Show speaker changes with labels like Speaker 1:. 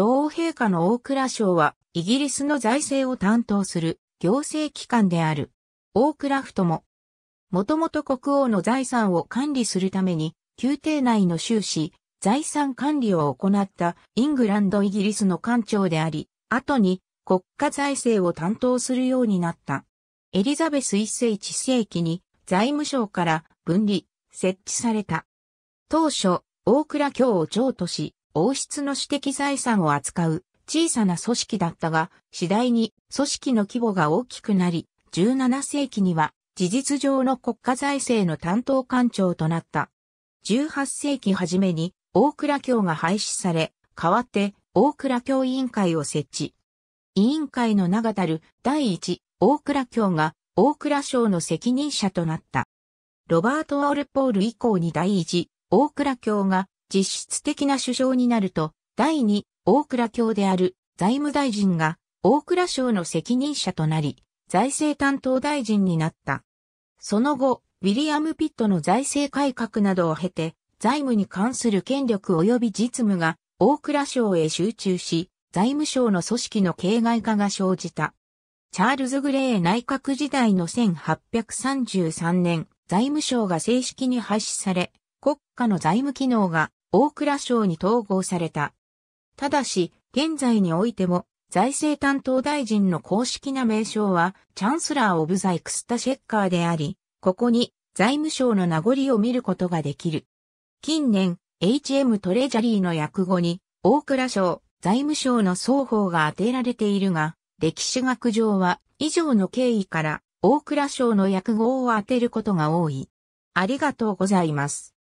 Speaker 1: 女王陛下の大蔵省は、イギリスの財政を担当する行政機関である。大蔵府とも、もともと国王の財産を管理するために、宮廷内の収支、財産管理を行ったイングランド・イギリスの官庁であり、後に国家財政を担当するようになった。エリザベス1世1世紀に財務省から分離、設置された。当初、大蔵卿を長とし、王室の私的財産を扱う小さな組織だったが、次第に組織の規模が大きくなり、17世紀には事実上の国家財政の担当官庁となった。18世紀初めに大倉教が廃止され、代わって大倉教委員会を設置。委員会の名がたる第一大倉教が大倉省の責任者となった。ロバート・オールポール以降に第一大倉教が実質的な首相になると、第2、大倉卿である財務大臣が大倉省の責任者となり、財政担当大臣になった。その後、ウィリアム・ピットの財政改革などを経て、財務に関する権力及び実務が大倉省へ集中し、財務省の組織の形骸化が生じた。チャールズ・グレー内閣時代の1833年、財務省が正式に廃止され、国家の財務機能が大蔵省に統合された。ただし、現在においても、財政担当大臣の公式な名称は、チャンスラー・オブ・ザ・イクスタ・シェッカーであり、ここに財務省の名残を見ることができる。近年、HM トレジャリーの訳語に、大蔵省、財務省の双方が当てられているが、歴史学上は、以上の経緯から、大蔵省の訳語を当てることが多い。ありがとうございま
Speaker 2: す。